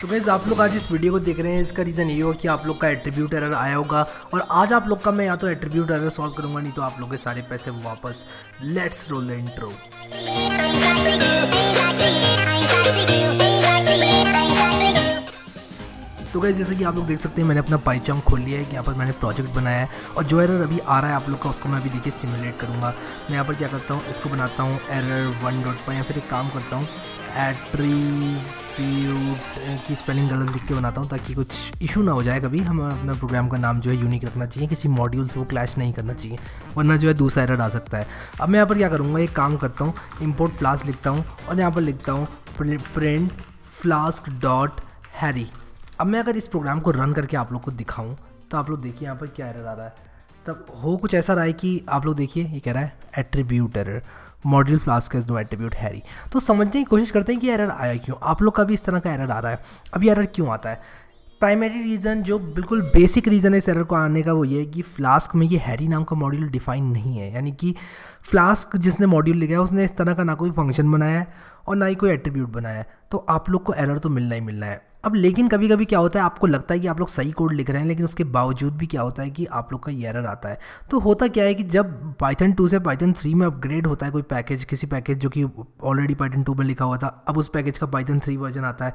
तो गैस आप लोग आज इस वीडियो को देख रहे हैं इसका रीज़न ये हो कि आप लोग का एट्रीब्यूट एरर आया होगा और आज आप लोग का मैं या तो एट्रीब्यूट एरर सॉल्व करूंगा नहीं तो आप लोग के सारे पैसे वापस लेट्स रोल द इंट्रो तो गैस जैसे कि आप लोग देख सकते हैं मैंने अपना पाईचाम खोल लिया है कि यहाँ पर मैंने प्रोजेक्ट बनाया है और जो एरर अभी आ रहा है आप लोग का उसको मैं अभी देखिए सिमुलेट करूँगा मैं यहाँ पर क्या करता हूँ इसको बनाता हूँ एरर वन डॉट पर या फिर एक काम करता हूँ एट्री की स्पेलिंग गलत लिख के बनाता हूँ ताकि कुछ इशू ना हो जाए कभी हमें अपना प्रोग्राम का नाम जो है यूनिक रखना चाहिए किसी मॉड्यूल से वो क्लैश नहीं करना चाहिए वरना जो है दूसरा एरर आ सकता है अब मैं यहाँ पर क्या करूँगा एक काम करता हूँ इम्पोर्ट फ्लास्क लिखता हूँ और यहाँ पर लिखता हूँ प्रिंट फ्लास्क डॉट हैरी अब मैं अगर इस प्रोग्राम को रन करके आप लोग को दिखाऊँ तो आप लोग देखिए यहाँ पर क्या एरर आ रहा है तब हो कुछ ऐसा रहा है कि आप लोग देखिए ये कह रहा है attribute error module Flask is no attribute Harry तो समझने की कोशिश करते हैं कि एरर आया क्यों आप लोग का भी इस तरह का एरर आ रहा है अभी एरर क्यों आता है प्राइमरी रीज़न जो बिल्कुल बेसिक रीज़न है इस एरर को आने का वो ये है कि फ्लास्क में ये हैरी नाम का मॉड्यूल डिफाइन नहीं है यानी कि फ्लास्क जिसने मॉड्यूल लिखा है उसने इस तरह का ना कोई फंक्शन बनाया है और ना ही कोई एट्रीब्यूट बनाया है तो आप लोग को एरर तो मिलना ही मिलना है अब लेकिन कभी कभी क्या होता है आपको लगता है कि आप लोग सही कोड लिख रहे हैं लेकिन उसके बावजूद भी क्या होता है कि आप लोग का एरर आता है तो होता क्या है कि जब पाइथन टू से पाइथन थ्री में अपग्रेड होता है कोई पैकेज किसी पैकेज जो कि ऑलरेडी पाइथन टू में लिखा हुआ था अब उस पैकेज का पाइथन थ्री वर्जन आता है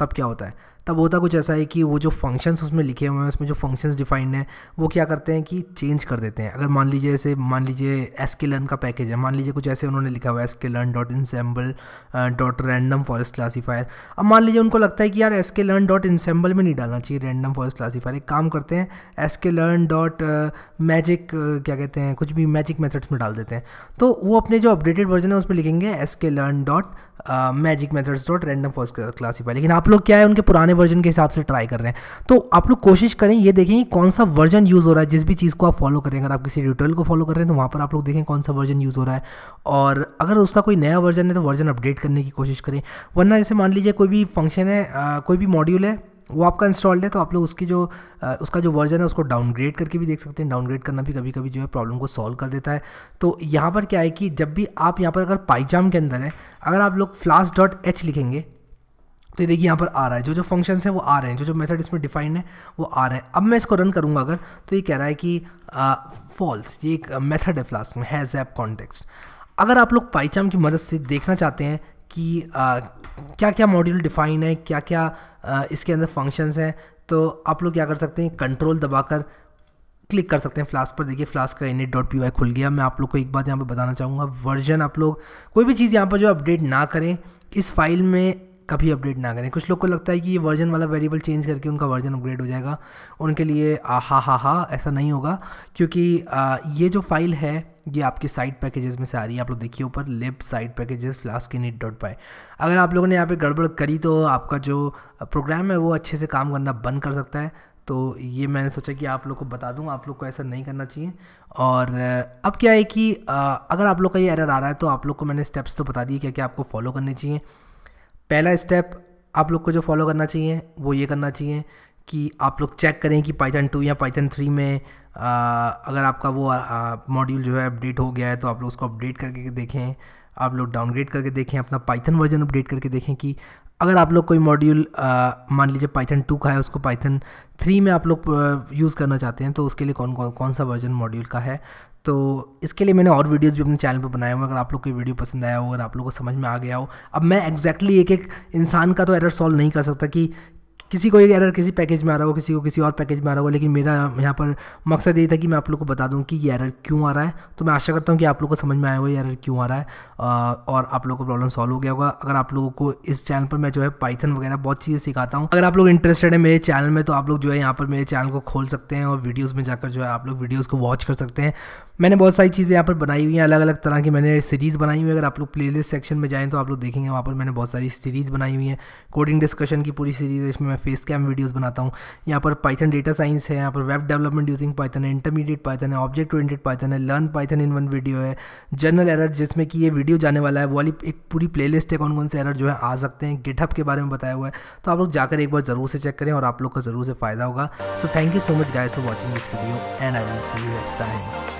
तब क्या होता है तब होता कुछ ऐसा है कि वो जो फंक्शंस उसमें लिखे हुए हैं उसमें जो फंक्शंस डिफाइंड हैं वो क्या करते हैं कि चेंज कर देते हैं अगर मान लीजिए ऐसे मान लीजिए एस के लर्न का पैकेज है मान लीजिए कुछ ऐसे उन्होंने लिखा हुआ है S K learn dot ensemble dot random forest classifier अब मान लीजिए उनको लगता है कि यार S K learn dot sample में नहीं डालना चाहिए रैंडम फॉरेस्ट क्लासीफायर एक काम करते हैं S K learn dot magic क्या कहते हैं कुछ भी मैजिक मेथड्स में डाल देते हैं तो वो अपने जो अपडेटेड वर्जन है उसमें लिखेंगे S K learn dot magic methods dot random forest classifier लेकिन आप लोग क्या है उनके पुराने वर्जन के हिसाब से ट्राई कर रहे हैं तो आप लोग कोशिश करें ये देखें कि कौन सा वर्जन यूज़ हो रहा है जिस भी चीज़ को आप फॉलो करें अगर आप किसी ट्यूटोरियल को फॉलो कर रहे हैं तो वहाँ पर आप लोग देखें कौन सा वर्जन यूज़ हो रहा है और अगर उसका कोई नया वर्जन है तो वर्जन अपडेट करने की कोशिश करें वरना जैसे मान लीजिए कोई भी फंक्शन है कोई भी मॉड्यूल है वो आपका इंस्टॉल्ड है तो आप लोग उसकी जो आ, उसका जो वर्जन है उसको डाउनग्रेड करके भी देख सकते हैं डाउनग्रेड करना भी कभी कभी जो है प्रॉब्लम को सॉल्व कर देता है तो यहाँ पर क्या है कि जब भी आप यहाँ पर अगर पाईजाम के अंदर है अगर आप लोग फ्लास डॉट एच लिखेंगे तो ये देखिए यहाँ पर आ रहा है जो जो फंक्शंस हैं वो आ रहे हैं जो जो मेथड इसमें डिफाइंड है वो आ रहे हैं अब मैं इसको रन करूँगा अगर तो ये कह रहा है कि फॉल्स ये एक मेथड है फ्लास्क में हैज़ ऐप कॉन्टेक्स्ट अगर आप लोग पाइचाम की मदद से देखना चाहते हैं कि आ, क्या क्या मॉड्यूल डिफाइन है क्या क्या आ, इसके अंदर फंक्शंस हैं तो आप लोग क्या कर सकते हैं कंट्रोल दबाकर क्लिक कर सकते हैं फ्लास्क पर देखिए फ्लास्क का इनिट डॉट पी खुल गया मैं आप लोग को एक बात यहाँ पर बताना चाहूँगा वर्जन आप लोग कोई भी चीज़ यहाँ पर जो अपडेट ना करें इस फाइल में कभी अपडेट ना करें कुछ लोग को लगता है कि ये वर्जन वाला वेरिएबल चेंज करके उनका वर्जन अपग्रेड हो जाएगा उनके लिए आ हा हा हा ऐसा नहीं होगा क्योंकि आ, ये जो फाइल है ये आपके साइट पैकेजेस में से आ रही है आप लोग देखिए ऊपर lib site packages Flask init dot py अगर आप लोगों ने यहाँ पे गड़बड़ करी तो आपका जो प्रोग्राम है वो अच्छे से काम करना बंद कर सकता है तो ये मैंने सोचा कि आप लोग को बता दूँ आप लोग को ऐसा नहीं करना चाहिए और अब क्या है कि अगर आप लोग का ये एरर आ रहा है तो आप लोग को मैंने स्टेप्स तो बता दिए क्या क्या आपको फॉलो करने चाहिए पहला स्टेप आप लोग को जो फॉलो करना चाहिए वो ये करना चाहिए कि आप लोग चेक करें कि पाइथन टू या पाइथन थ्री में आ, अगर आपका वो मॉड्यूल जो है अपडेट हो गया है तो आप लोग उसको अपडेट करके देखें आप लोग डाउनग्रेड करके देखें अपना पाइथन वर्जन अपडेट करके देखें कि अगर आप लोग कोई मॉड्यूल मान लीजिए पाइथन टू का है उसको पाइथन थ्री में आप लोग यूज़ करना चाहते हैं तो उसके लिए कौन कौन कौन सा वर्जन मॉड्यूल का है तो इसके लिए मैंने और वीडियोस भी अपने चैनल पर बनाए हुए अगर आप लोग को वीडियो पसंद आया हो अगर आप लोग को समझ में आ गया हो अब मैं एग्जैक्टली exactly एक एक इंसान का तो एरर सॉल्व नहीं कर सकता कि किसी को एक एरर किसी पैकेज में आ रहा हो किसी को किसी और पैकेज में आ रहा हो लेकिन मेरा यहाँ पर मकसद यही था कि मैं आप लोग को बता दूँ कि ये एरर क्यों आ रहा है तो मैं आशा करता हूँ कि आप लोग को समझ में आया होगा ये एरर क्यों आ रहा है और आप लोग को प्रॉब्लम सॉल्व हो गया होगा अगर आप लोगों को इस चैनल पर मैं जो है पाइथन वगैरह बहुत चीज़ें सिखाता हूँ अगर आप लोग इंटरेस्टेड है मेरे चैनल में तो आप लोग जो है यहाँ पर मेरे चैनल को खोल सकते हैं और वीडियोज़ में जाकर जो है आप लोग वीडियोज़ को वॉच कर सकते हैं मैंने बहुत सारी चीज़ें यहाँ पर बनाई हुई हैं अलग अलग तरह की मैंने सीरीज़ बनाई हुई है अगर आप लोग प्लेलिस्ट सेक्शन में जाएँ तो आप लोग देखेंगे वहाँ पर मैंने बहुत सारी सीरीज़ बनाई हुई है कोडिंग डिस्कशन की पूरी सीरीज़ इसमें फेस कैम वीडियोज़ बनाता हूँ यहाँ पर पाइथन डेटा साइंस है यहाँ पर वेब डेवलपमेंट यूजिंग पाइथन है इंटरमीडिएट पाइथन है ऑब्जेक्ट ओरिएंटेड पाइथन है learn Python in one video है जनरल एरर जिसमें कि ये वीडियो जाने वाला है वो वाली एक पूरी लिस्ट है कौन कौन से एरर जो है आ सकते हैं गिटअप के बारे में बताया हुआ है तो आप लोग जाकर एक बार ज़रूर से चेक करें और आप लोग का ज़रूर से फ़ायदा होगा so thank you so much guys for watching this video and I will see you next time